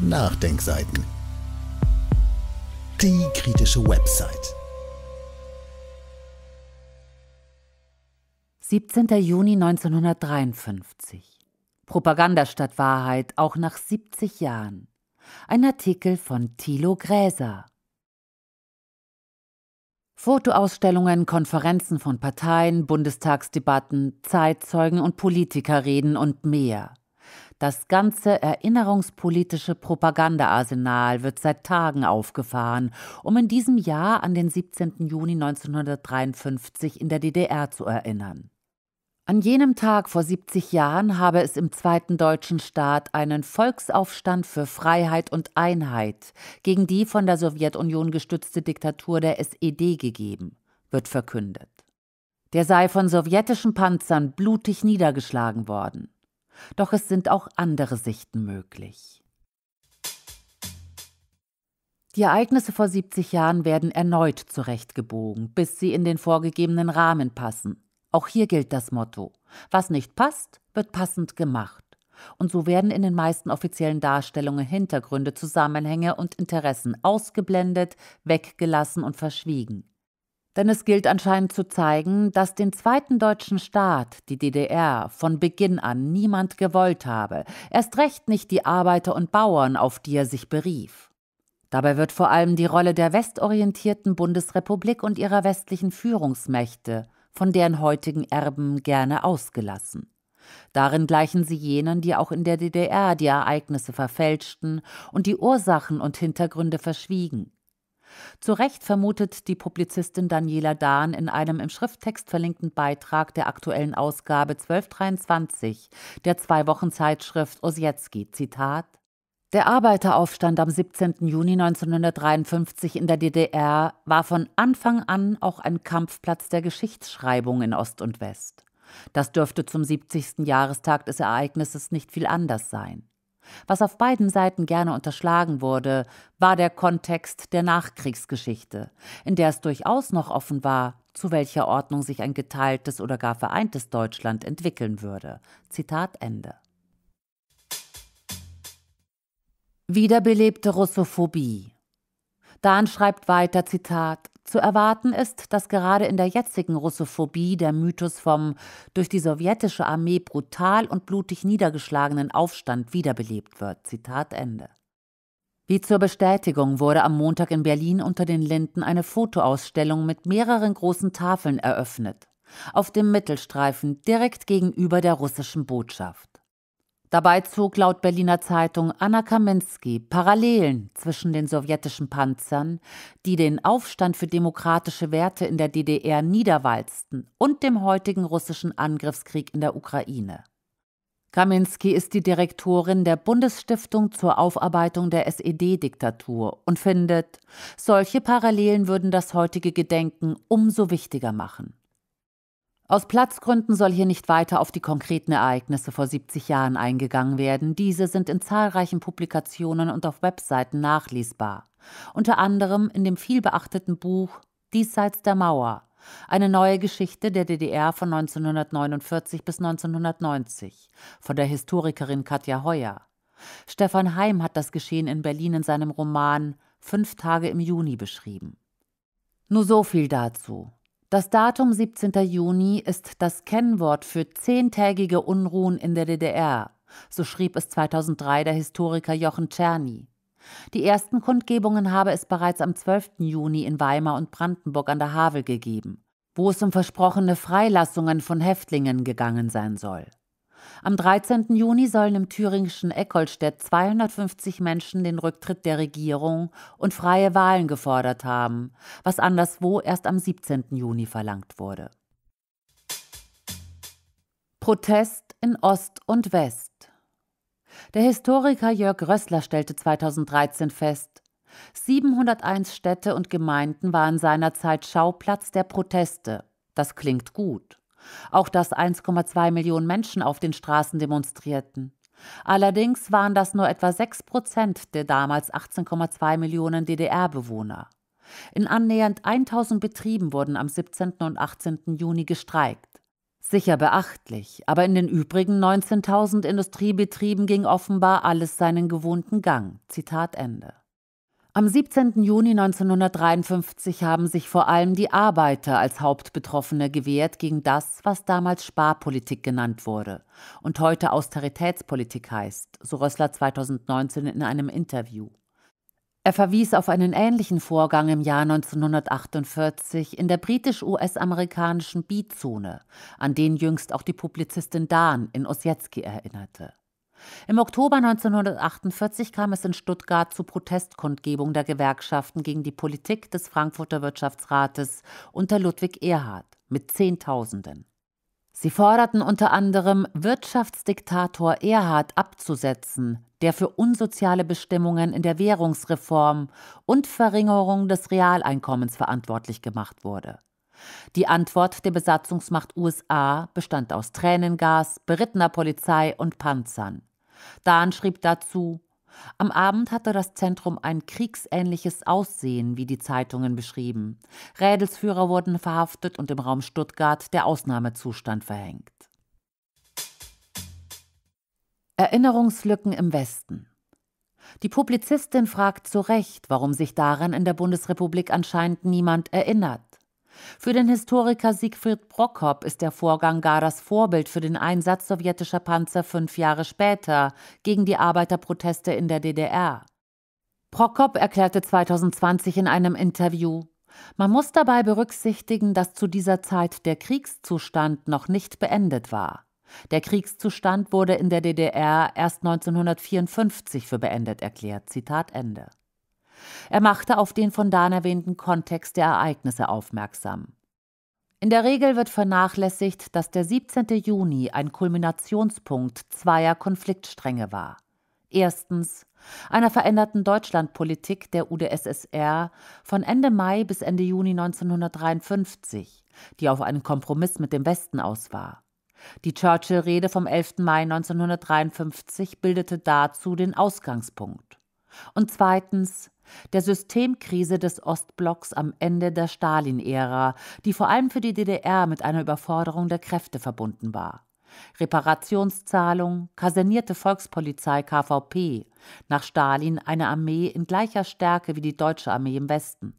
Nachdenkseiten. Die kritische Website. 17. Juni 1953. Propaganda statt Wahrheit, auch nach 70 Jahren. Ein Artikel von Thilo Gräser. Fotoausstellungen, Konferenzen von Parteien, Bundestagsdebatten, Zeitzeugen und Politikerreden und mehr. Das ganze erinnerungspolitische Propagandaarsenal wird seit Tagen aufgefahren, um in diesem Jahr an den 17. Juni 1953 in der DDR zu erinnern. An jenem Tag vor 70 Jahren habe es im zweiten deutschen Staat einen Volksaufstand für Freiheit und Einheit gegen die von der Sowjetunion gestützte Diktatur der SED gegeben, wird verkündet. Der sei von sowjetischen Panzern blutig niedergeschlagen worden. Doch es sind auch andere Sichten möglich. Die Ereignisse vor 70 Jahren werden erneut zurechtgebogen, bis sie in den vorgegebenen Rahmen passen. Auch hier gilt das Motto: Was nicht passt, wird passend gemacht. Und so werden in den meisten offiziellen Darstellungen Hintergründe, Zusammenhänge und Interessen ausgeblendet, weggelassen und verschwiegen. Denn es gilt anscheinend zu zeigen, dass den zweiten deutschen Staat, die DDR, von Beginn an niemand gewollt habe, erst recht nicht die Arbeiter und Bauern, auf die er sich berief. Dabei wird vor allem die Rolle der westorientierten Bundesrepublik und ihrer westlichen Führungsmächte, von deren heutigen Erben gerne ausgelassen. Darin gleichen sie jenen, die auch in der DDR die Ereignisse verfälschten und die Ursachen und Hintergründe verschwiegen. Zu Recht vermutet die Publizistin Daniela Dahn in einem im Schrifttext verlinkten Beitrag der aktuellen Ausgabe 1223 der Zwei-Wochen-Zeitschrift Osiecki, Zitat, der Arbeiteraufstand am 17. Juni 1953 in der DDR war von Anfang an auch ein Kampfplatz der Geschichtsschreibung in Ost und West. Das dürfte zum 70. Jahrestag des Ereignisses nicht viel anders sein. Was auf beiden Seiten gerne unterschlagen wurde, war der Kontext der Nachkriegsgeschichte, in der es durchaus noch offen war, zu welcher Ordnung sich ein geteiltes oder gar vereintes Deutschland entwickeln würde. Zitat Ende. Wiederbelebte Russophobie Dahn schreibt weiter, Zitat, zu erwarten ist, dass gerade in der jetzigen Russophobie der Mythos vom durch die sowjetische Armee brutal und blutig niedergeschlagenen Aufstand wiederbelebt wird. Zitat Ende. Wie zur Bestätigung wurde am Montag in Berlin unter den Linden eine Fotoausstellung mit mehreren großen Tafeln eröffnet, auf dem Mittelstreifen direkt gegenüber der russischen Botschaft. Dabei zog laut Berliner Zeitung Anna Kaminski Parallelen zwischen den sowjetischen Panzern, die den Aufstand für demokratische Werte in der DDR niederwalzten, und dem heutigen russischen Angriffskrieg in der Ukraine. Kaminski ist die Direktorin der Bundesstiftung zur Aufarbeitung der SED-Diktatur und findet, solche Parallelen würden das heutige Gedenken umso wichtiger machen. Aus Platzgründen soll hier nicht weiter auf die konkreten Ereignisse vor 70 Jahren eingegangen werden. Diese sind in zahlreichen Publikationen und auf Webseiten nachlesbar. Unter anderem in dem vielbeachteten Buch Diesseits der Mauer. Eine neue Geschichte der DDR von 1949 bis 1990 von der Historikerin Katja Heuer. Stefan Heim hat das Geschehen in Berlin in seinem Roman Fünf Tage im Juni beschrieben. Nur so viel dazu. Das Datum 17. Juni ist das Kennwort für zehntägige Unruhen in der DDR, so schrieb es 2003 der Historiker Jochen Czerny. Die ersten Kundgebungen habe es bereits am 12. Juni in Weimar und Brandenburg an der Havel gegeben, wo es um versprochene Freilassungen von Häftlingen gegangen sein soll. Am 13. Juni sollen im thüringischen Eckholstedt 250 Menschen den Rücktritt der Regierung und freie Wahlen gefordert haben, was anderswo erst am 17. Juni verlangt wurde. Protest in Ost und West. Der Historiker Jörg Rössler stellte 2013 fest, 701 Städte und Gemeinden waren seinerzeit Schauplatz der Proteste. Das klingt gut. Auch dass 1,2 Millionen Menschen auf den Straßen demonstrierten. Allerdings waren das nur etwa 6 Prozent der damals 18,2 Millionen DDR-Bewohner. In annähernd 1000 Betrieben wurden am 17. und 18. Juni gestreikt. Sicher beachtlich, aber in den übrigen 19.000 Industriebetrieben ging offenbar alles seinen gewohnten Gang. Zitat Ende. Am 17. Juni 1953 haben sich vor allem die Arbeiter als Hauptbetroffene gewehrt gegen das, was damals Sparpolitik genannt wurde und heute Austeritätspolitik heißt, so Rössler 2019 in einem Interview. Er verwies auf einen ähnlichen Vorgang im Jahr 1948 in der britisch-US-amerikanischen Bizone, an den jüngst auch die Publizistin Dahn in Ossietzky erinnerte. Im Oktober 1948 kam es in Stuttgart zu Protestkundgebung der Gewerkschaften gegen die Politik des Frankfurter Wirtschaftsrates unter Ludwig Erhard mit Zehntausenden. Sie forderten unter anderem, Wirtschaftsdiktator Erhard abzusetzen, der für unsoziale Bestimmungen in der Währungsreform und Verringerung des Realeinkommens verantwortlich gemacht wurde. Die Antwort der Besatzungsmacht USA bestand aus Tränengas, berittener Polizei und Panzern. Dahn schrieb dazu, am Abend hatte das Zentrum ein kriegsähnliches Aussehen, wie die Zeitungen beschrieben. Rädelsführer wurden verhaftet und im Raum Stuttgart der Ausnahmezustand verhängt. Erinnerungslücken im Westen. Die Publizistin fragt zu Recht, warum sich daran in der Bundesrepublik anscheinend niemand erinnert. Für den Historiker Siegfried Prokop ist der Vorgang gar das Vorbild für den Einsatz sowjetischer Panzer fünf Jahre später gegen die Arbeiterproteste in der DDR. Prokop erklärte 2020 in einem Interview, man muss dabei berücksichtigen, dass zu dieser Zeit der Kriegszustand noch nicht beendet war. Der Kriegszustand wurde in der DDR erst 1954 für beendet erklärt. Zitat Ende. Er machte auf den von Dan erwähnten Kontext der Ereignisse aufmerksam. In der Regel wird vernachlässigt, dass der 17. Juni ein Kulminationspunkt zweier Konfliktstränge war. Erstens einer veränderten Deutschlandpolitik der UdSSR von Ende Mai bis Ende Juni 1953, die auf einen Kompromiss mit dem Westen aus war. Die Churchill-Rede vom 11. Mai 1953 bildete dazu den Ausgangspunkt. Und zweitens der Systemkrise des Ostblocks am Ende der Stalin-Ära, die vor allem für die DDR mit einer Überforderung der Kräfte verbunden war. Reparationszahlung, kasernierte Volkspolizei KVP, nach Stalin eine Armee in gleicher Stärke wie die deutsche Armee im Westen,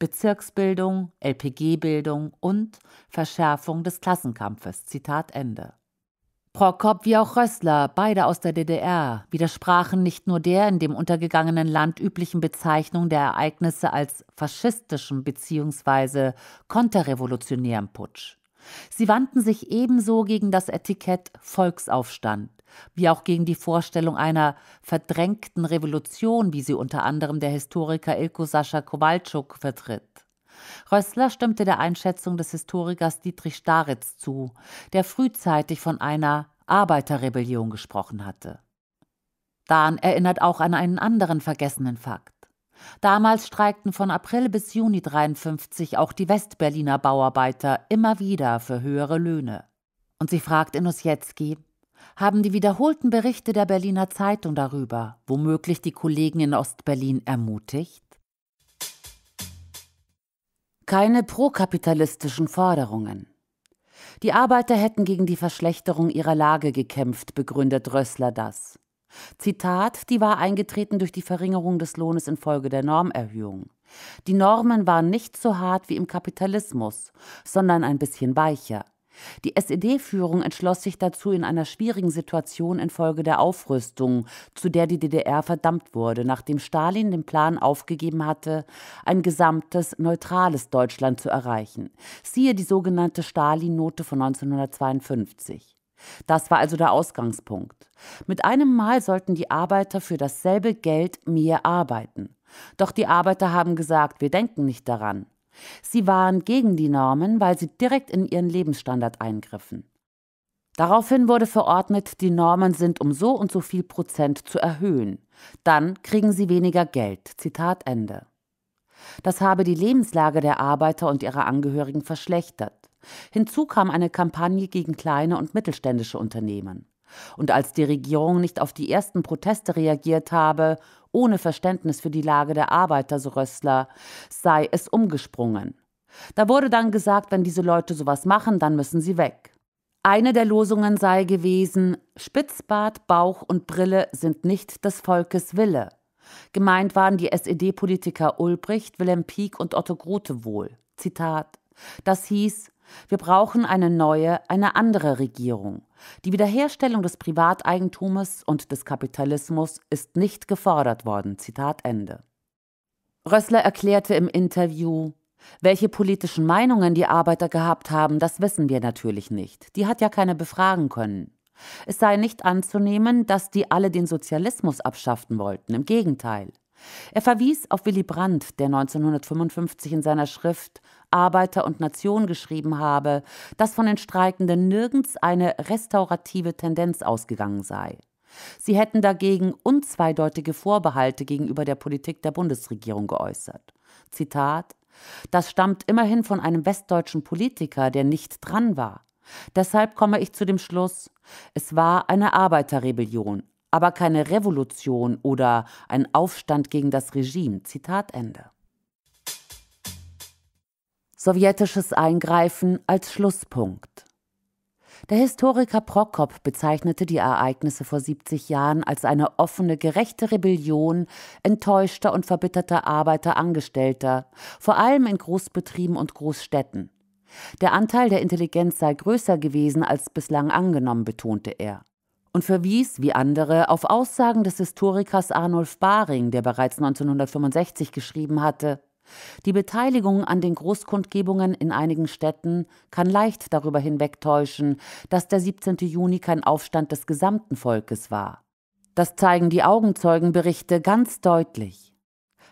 Bezirksbildung, LPG-Bildung und Verschärfung des Klassenkampfes. Zitat Ende. Prokop wie auch Rössler, beide aus der DDR, widersprachen nicht nur der in dem untergegangenen Land üblichen Bezeichnung der Ereignisse als faschistischen bzw. konterrevolutionären Putsch. Sie wandten sich ebenso gegen das Etikett Volksaufstand, wie auch gegen die Vorstellung einer verdrängten Revolution, wie sie unter anderem der Historiker Ilko Sascha Kowalczuk vertritt. Rössler stimmte der Einschätzung des Historikers Dietrich Staritz zu, der frühzeitig von einer Arbeiterrebellion gesprochen hatte. Dahn erinnert auch an einen anderen vergessenen Fakt. Damals streikten von April bis Juni 1953 auch die Westberliner Bauarbeiter immer wieder für höhere Löhne. Und sie fragt Inosjetzky, haben die wiederholten Berichte der Berliner Zeitung darüber womöglich die Kollegen in Ostberlin ermutigt? keine prokapitalistischen Forderungen. Die Arbeiter hätten gegen die Verschlechterung ihrer Lage gekämpft, begründet Rössler das. Zitat, die war eingetreten durch die Verringerung des Lohnes infolge der Normerhöhung. Die Normen waren nicht so hart wie im Kapitalismus, sondern ein bisschen weicher. Die SED-Führung entschloss sich dazu in einer schwierigen Situation infolge der Aufrüstung, zu der die DDR verdammt wurde, nachdem Stalin den Plan aufgegeben hatte, ein gesamtes neutrales Deutschland zu erreichen. Siehe die sogenannte Stalin-Note von 1952. Das war also der Ausgangspunkt. Mit einem Mal sollten die Arbeiter für dasselbe Geld mehr arbeiten. Doch die Arbeiter haben gesagt, wir denken nicht daran. Sie waren gegen die Normen, weil sie direkt in ihren Lebensstandard eingriffen. Daraufhin wurde verordnet, die Normen sind um so und so viel Prozent zu erhöhen. Dann kriegen sie weniger Geld. Zitat Ende. Das habe die Lebenslage der Arbeiter und ihrer Angehörigen verschlechtert. Hinzu kam eine Kampagne gegen kleine und mittelständische Unternehmen. Und als die Regierung nicht auf die ersten Proteste reagiert habe, ohne Verständnis für die Lage der Arbeiter, so Rössler, sei es umgesprungen. Da wurde dann gesagt, wenn diese Leute sowas machen, dann müssen sie weg. Eine der Losungen sei gewesen, Spitzbart, Bauch und Brille sind nicht des Volkes Wille. Gemeint waren die SED-Politiker Ulbricht, Wilhelm Pieck und Otto Grote wohl. Zitat. Das hieß, wir brauchen eine neue, eine andere Regierung. Die Wiederherstellung des Privateigentums und des Kapitalismus ist nicht gefordert worden. Zitat Ende. Rössler erklärte im Interview, welche politischen Meinungen die Arbeiter gehabt haben, das wissen wir natürlich nicht. Die hat ja keiner befragen können. Es sei nicht anzunehmen, dass die alle den Sozialismus abschaffen wollten. Im Gegenteil. Er verwies auf Willy Brandt, der 1955 in seiner Schrift Arbeiter und Nation geschrieben habe, dass von den Streikenden nirgends eine restaurative Tendenz ausgegangen sei. Sie hätten dagegen unzweideutige Vorbehalte gegenüber der Politik der Bundesregierung geäußert. Zitat Das stammt immerhin von einem westdeutschen Politiker, der nicht dran war. Deshalb komme ich zu dem Schluss, es war eine Arbeiterrebellion, aber keine Revolution oder ein Aufstand gegen das Regime. Zitat Ende. Sowjetisches Eingreifen als Schlusspunkt. Der Historiker Prokop bezeichnete die Ereignisse vor 70 Jahren als eine offene, gerechte Rebellion enttäuschter und verbitterter Arbeiter, Angestellter, vor allem in Großbetrieben und Großstädten. Der Anteil der Intelligenz sei größer gewesen als bislang angenommen, betonte er und verwies, wie andere, auf Aussagen des Historikers Arnulf Baring, der bereits 1965 geschrieben hatte, die Beteiligung an den Großkundgebungen in einigen Städten kann leicht darüber hinwegtäuschen, dass der 17. Juni kein Aufstand des gesamten Volkes war. Das zeigen die Augenzeugenberichte ganz deutlich.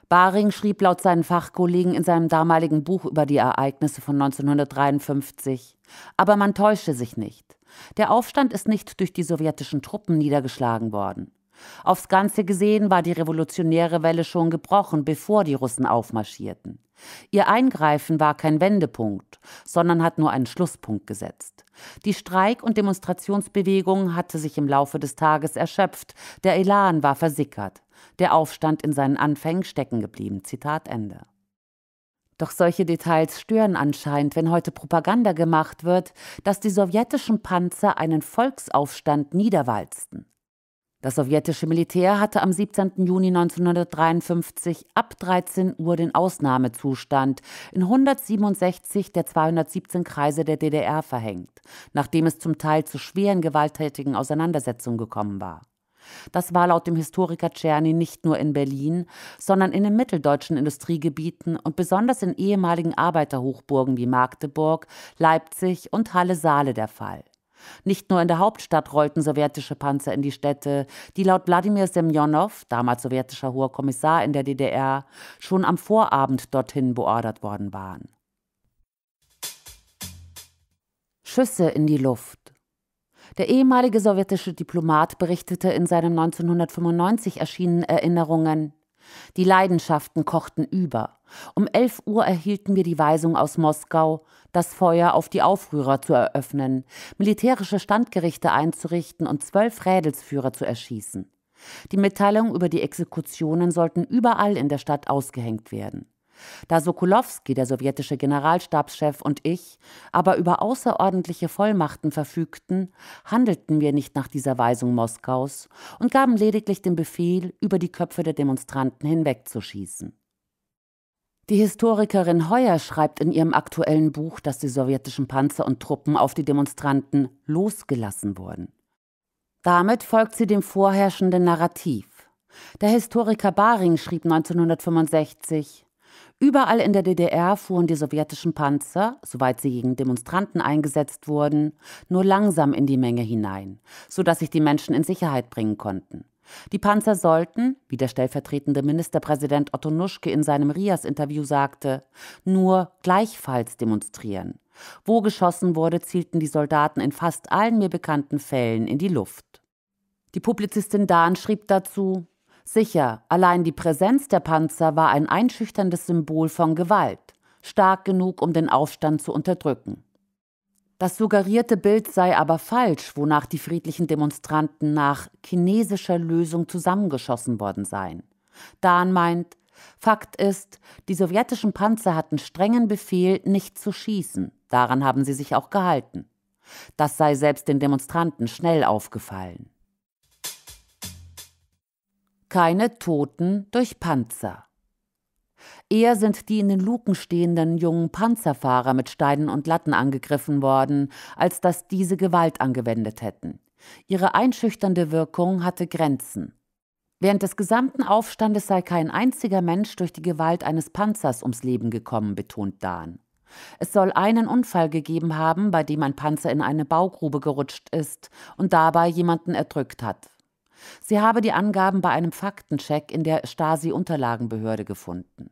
Baring schrieb laut seinen Fachkollegen in seinem damaligen Buch über die Ereignisse von 1953, aber man täusche sich nicht. Der Aufstand ist nicht durch die sowjetischen Truppen niedergeschlagen worden. Aufs Ganze gesehen war die revolutionäre Welle schon gebrochen, bevor die Russen aufmarschierten. Ihr Eingreifen war kein Wendepunkt, sondern hat nur einen Schlusspunkt gesetzt. Die Streik- und Demonstrationsbewegung hatte sich im Laufe des Tages erschöpft, der Elan war versickert, der Aufstand in seinen Anfängen stecken geblieben. Zitat Ende. Doch solche Details stören anscheinend, wenn heute Propaganda gemacht wird, dass die sowjetischen Panzer einen Volksaufstand niederwalzten. Das sowjetische Militär hatte am 17. Juni 1953 ab 13 Uhr den Ausnahmezustand in 167 der 217 Kreise der DDR verhängt, nachdem es zum Teil zu schweren gewalttätigen Auseinandersetzungen gekommen war. Das war laut dem Historiker Czerny nicht nur in Berlin, sondern in den mitteldeutschen Industriegebieten und besonders in ehemaligen Arbeiterhochburgen wie Magdeburg, Leipzig und Halle-Saale der Fall. Nicht nur in der Hauptstadt rollten sowjetische Panzer in die Städte, die laut Wladimir Semjonow, damals sowjetischer hoher Kommissar in der DDR, schon am Vorabend dorthin beordert worden waren. Schüsse in die Luft. Der ehemalige sowjetische Diplomat berichtete in seinen 1995 erschienenen Erinnerungen Die Leidenschaften kochten über. Um 11 Uhr erhielten wir die Weisung aus Moskau, das Feuer auf die Aufrührer zu eröffnen, militärische Standgerichte einzurichten und zwölf Rädelsführer zu erschießen. Die Mitteilung über die Exekutionen sollten überall in der Stadt ausgehängt werden. Da Sokolowski, der sowjetische Generalstabschef, und ich aber über außerordentliche Vollmachten verfügten, handelten wir nicht nach dieser Weisung Moskaus und gaben lediglich den Befehl, über die Köpfe der Demonstranten hinwegzuschießen. Die Historikerin Heuer schreibt in ihrem aktuellen Buch, dass die sowjetischen Panzer und Truppen auf die Demonstranten losgelassen wurden. Damit folgt sie dem vorherrschenden Narrativ. Der Historiker Baring schrieb 1965, Überall in der DDR fuhren die sowjetischen Panzer, soweit sie gegen Demonstranten eingesetzt wurden, nur langsam in die Menge hinein, sodass sich die Menschen in Sicherheit bringen konnten. Die Panzer sollten, wie der stellvertretende Ministerpräsident Otto Nuschke in seinem RIAS-Interview sagte, nur gleichfalls demonstrieren. Wo geschossen wurde, zielten die Soldaten in fast allen mir bekannten Fällen in die Luft. Die Publizistin Dahn schrieb dazu, Sicher, allein die Präsenz der Panzer war ein einschüchterndes Symbol von Gewalt, stark genug, um den Aufstand zu unterdrücken. Das suggerierte Bild sei aber falsch, wonach die friedlichen Demonstranten nach chinesischer Lösung zusammengeschossen worden seien. Dahn meint, Fakt ist, die sowjetischen Panzer hatten strengen Befehl, nicht zu schießen. Daran haben sie sich auch gehalten. Das sei selbst den Demonstranten schnell aufgefallen keine Toten durch Panzer. Eher sind die in den Luken stehenden jungen Panzerfahrer mit Steinen und Latten angegriffen worden, als dass diese Gewalt angewendet hätten. Ihre einschüchternde Wirkung hatte Grenzen. Während des gesamten Aufstandes sei kein einziger Mensch durch die Gewalt eines Panzers ums Leben gekommen, betont Dahn. Es soll einen Unfall gegeben haben, bei dem ein Panzer in eine Baugrube gerutscht ist und dabei jemanden erdrückt hat. Sie habe die Angaben bei einem Faktencheck in der Stasi-Unterlagenbehörde gefunden.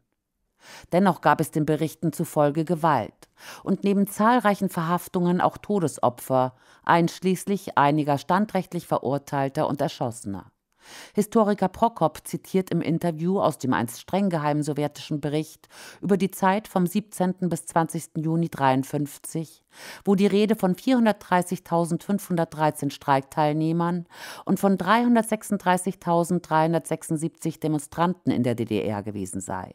Dennoch gab es den Berichten zufolge Gewalt und neben zahlreichen Verhaftungen auch Todesopfer, einschließlich einiger standrechtlich Verurteilter und Erschossener. Historiker Prokop zitiert im Interview aus dem einst streng geheimen sowjetischen Bericht über die Zeit vom 17. bis 20. Juni 1953, wo die Rede von 430.513 Streikteilnehmern und von 336.376 Demonstranten in der DDR gewesen sei.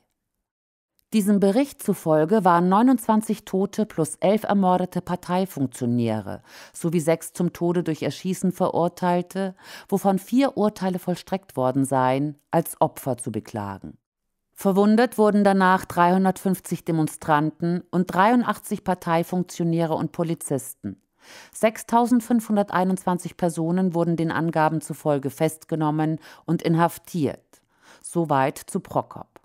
Diesem Bericht zufolge waren 29 Tote plus 11 ermordete Parteifunktionäre sowie sechs zum Tode durch Erschießen verurteilte, wovon vier Urteile vollstreckt worden seien, als Opfer zu beklagen. Verwundet wurden danach 350 Demonstranten und 83 Parteifunktionäre und Polizisten. 6.521 Personen wurden den Angaben zufolge festgenommen und inhaftiert. Soweit zu Prokop.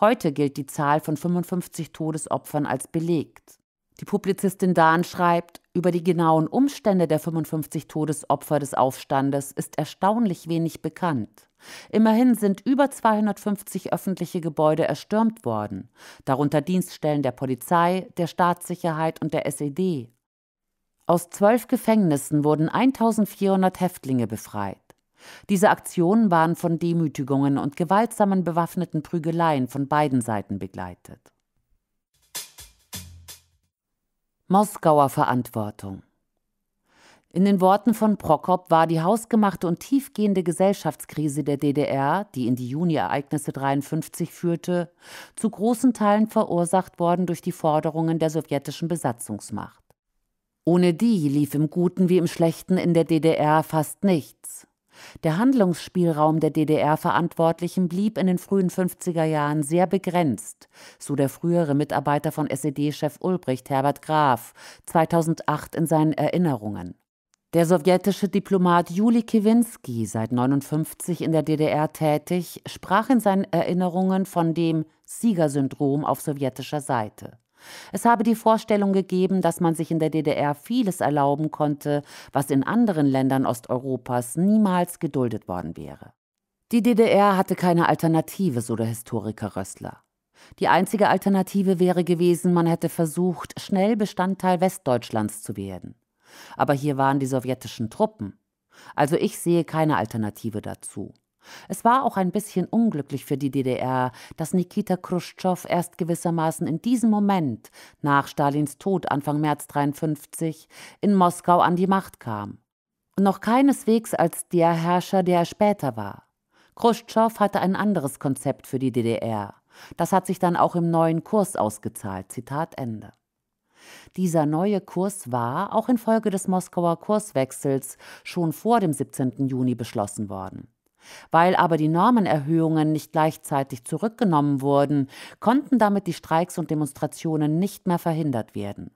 Heute gilt die Zahl von 55 Todesopfern als belegt. Die Publizistin Dahn schreibt, über die genauen Umstände der 55 Todesopfer des Aufstandes ist erstaunlich wenig bekannt. Immerhin sind über 250 öffentliche Gebäude erstürmt worden, darunter Dienststellen der Polizei, der Staatssicherheit und der SED. Aus zwölf Gefängnissen wurden 1400 Häftlinge befreit. Diese Aktionen waren von Demütigungen und gewaltsamen bewaffneten Prügeleien von beiden Seiten begleitet. Moskauer Verantwortung in den Worten von Prokop war die hausgemachte und tiefgehende Gesellschaftskrise der DDR, die in die Juni-Ereignisse 1953 führte, zu großen Teilen verursacht worden durch die Forderungen der sowjetischen Besatzungsmacht. Ohne die lief im Guten wie im Schlechten in der DDR fast nichts. Der Handlungsspielraum der DDR-Verantwortlichen blieb in den frühen 50er Jahren sehr begrenzt, so der frühere Mitarbeiter von SED-Chef Ulbricht Herbert Graf 2008 in seinen Erinnerungen. Der sowjetische Diplomat Juli Kiwinski, seit 59 in der DDR tätig, sprach in seinen Erinnerungen von dem Siegersyndrom auf sowjetischer Seite. Es habe die Vorstellung gegeben, dass man sich in der DDR vieles erlauben konnte, was in anderen Ländern Osteuropas niemals geduldet worden wäre. Die DDR hatte keine Alternative, so der Historiker Rössler. Die einzige Alternative wäre gewesen, man hätte versucht, schnell Bestandteil Westdeutschlands zu werden. Aber hier waren die sowjetischen Truppen. Also ich sehe keine Alternative dazu. Es war auch ein bisschen unglücklich für die DDR, dass Nikita Khrushchev erst gewissermaßen in diesem Moment nach Stalins Tod Anfang März 1953, in Moskau an die Macht kam. Und noch keineswegs als der Herrscher, der er später war. Khrushchev hatte ein anderes Konzept für die DDR. Das hat sich dann auch im neuen Kurs ausgezahlt. Zitat Ende. Dieser neue Kurs war, auch infolge des Moskauer Kurswechsels, schon vor dem 17. Juni beschlossen worden. Weil aber die Normenerhöhungen nicht gleichzeitig zurückgenommen wurden, konnten damit die Streiks und Demonstrationen nicht mehr verhindert werden.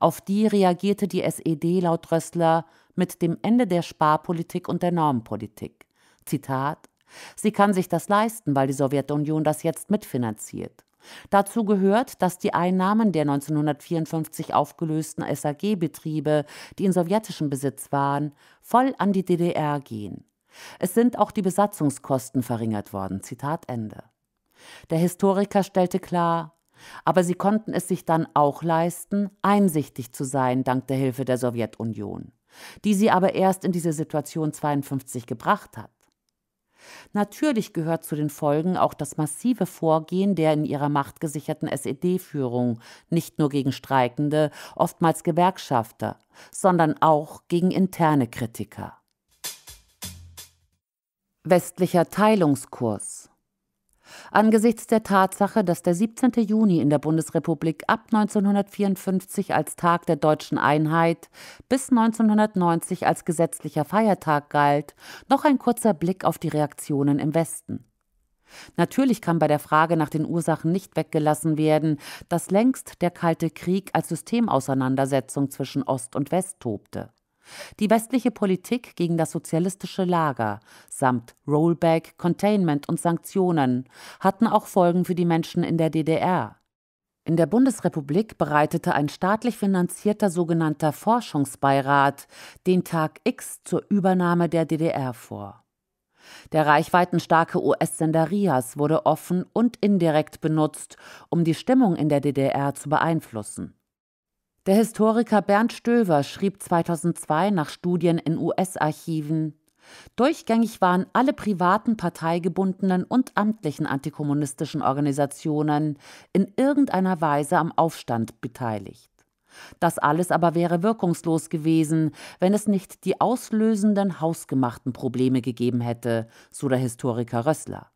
Auf die reagierte die SED laut Rössler mit dem Ende der Sparpolitik und der Normenpolitik. Zitat Sie kann sich das leisten, weil die Sowjetunion das jetzt mitfinanziert. Dazu gehört, dass die Einnahmen der 1954 aufgelösten SAG-Betriebe, die in sowjetischem Besitz waren, voll an die DDR gehen. Es sind auch die Besatzungskosten verringert worden. Zitat Ende. Der Historiker stellte klar, aber sie konnten es sich dann auch leisten, einsichtig zu sein dank der Hilfe der Sowjetunion, die sie aber erst in diese Situation 52 gebracht hat. Natürlich gehört zu den Folgen auch das massive Vorgehen der in ihrer Macht gesicherten SED-Führung, nicht nur gegen Streikende, oftmals Gewerkschafter, sondern auch gegen interne Kritiker. Westlicher Teilungskurs. Angesichts der Tatsache, dass der 17. Juni in der Bundesrepublik ab 1954 als Tag der deutschen Einheit bis 1990 als gesetzlicher Feiertag galt, noch ein kurzer Blick auf die Reaktionen im Westen. Natürlich kann bei der Frage nach den Ursachen nicht weggelassen werden, dass längst der Kalte Krieg als Systemauseinandersetzung zwischen Ost und West tobte. Die westliche Politik gegen das sozialistische Lager samt Rollback, Containment und Sanktionen hatten auch Folgen für die Menschen in der DDR. In der Bundesrepublik bereitete ein staatlich finanzierter sogenannter Forschungsbeirat den Tag X zur Übernahme der DDR vor. Der reichweitenstarke US-Sender RIAS wurde offen und indirekt benutzt, um die Stimmung in der DDR zu beeinflussen. Der Historiker Bernd Stöver schrieb 2002 nach Studien in US-Archiven, Durchgängig waren alle privaten, parteigebundenen und amtlichen antikommunistischen Organisationen in irgendeiner Weise am Aufstand beteiligt. Das alles aber wäre wirkungslos gewesen, wenn es nicht die auslösenden hausgemachten Probleme gegeben hätte, so der Historiker Rössler.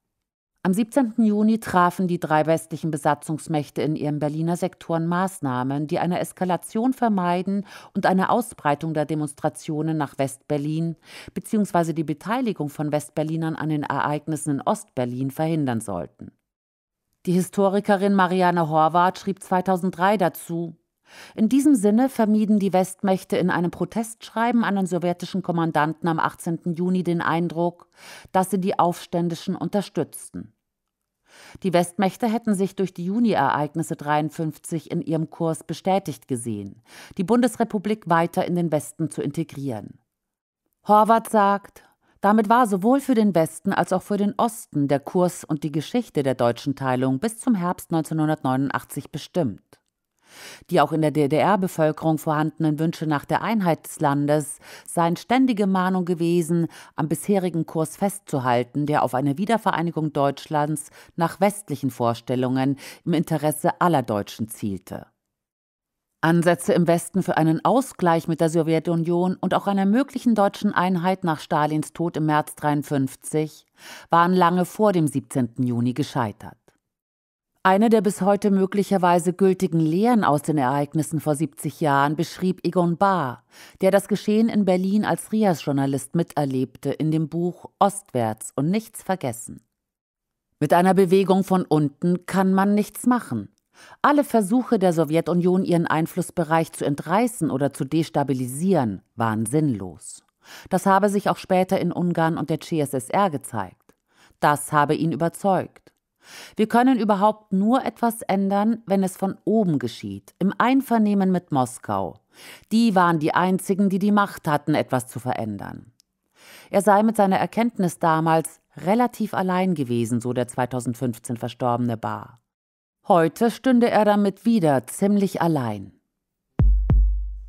Am 17. Juni trafen die drei westlichen Besatzungsmächte in ihren Berliner Sektoren Maßnahmen, die eine Eskalation vermeiden und eine Ausbreitung der Demonstrationen nach West-Berlin bzw. die Beteiligung von Westberlinern an den Ereignissen in Ost-Berlin verhindern sollten. Die Historikerin Marianne Horvath schrieb 2003 dazu, in diesem Sinne vermieden die Westmächte in einem Protestschreiben an den sowjetischen Kommandanten am 18. Juni den Eindruck, dass sie die Aufständischen unterstützten. Die Westmächte hätten sich durch die Juniereignisse 53 in ihrem Kurs bestätigt gesehen, die Bundesrepublik weiter in den Westen zu integrieren. Horvath sagt, damit war sowohl für den Westen als auch für den Osten der Kurs und die Geschichte der deutschen Teilung bis zum Herbst 1989 bestimmt. Die auch in der DDR-Bevölkerung vorhandenen Wünsche nach der Einheit des Landes seien ständige Mahnung gewesen, am bisherigen Kurs festzuhalten, der auf eine Wiedervereinigung Deutschlands nach westlichen Vorstellungen im Interesse aller Deutschen zielte. Ansätze im Westen für einen Ausgleich mit der Sowjetunion und auch einer möglichen deutschen Einheit nach Stalins Tod im März 1953 waren lange vor dem 17. Juni gescheitert. Eine der bis heute möglicherweise gültigen Lehren aus den Ereignissen vor 70 Jahren beschrieb Egon Bahr, der das Geschehen in Berlin als Rias-Journalist miterlebte, in dem Buch Ostwärts und nichts vergessen. Mit einer Bewegung von unten kann man nichts machen. Alle Versuche der Sowjetunion, ihren Einflussbereich zu entreißen oder zu destabilisieren, waren sinnlos. Das habe sich auch später in Ungarn und der CSSR gezeigt. Das habe ihn überzeugt. Wir können überhaupt nur etwas ändern, wenn es von oben geschieht, im Einvernehmen mit Moskau. Die waren die einzigen, die die Macht hatten, etwas zu verändern. Er sei mit seiner Erkenntnis damals relativ allein gewesen, so der 2015 verstorbene Bar. Heute stünde er damit wieder ziemlich allein.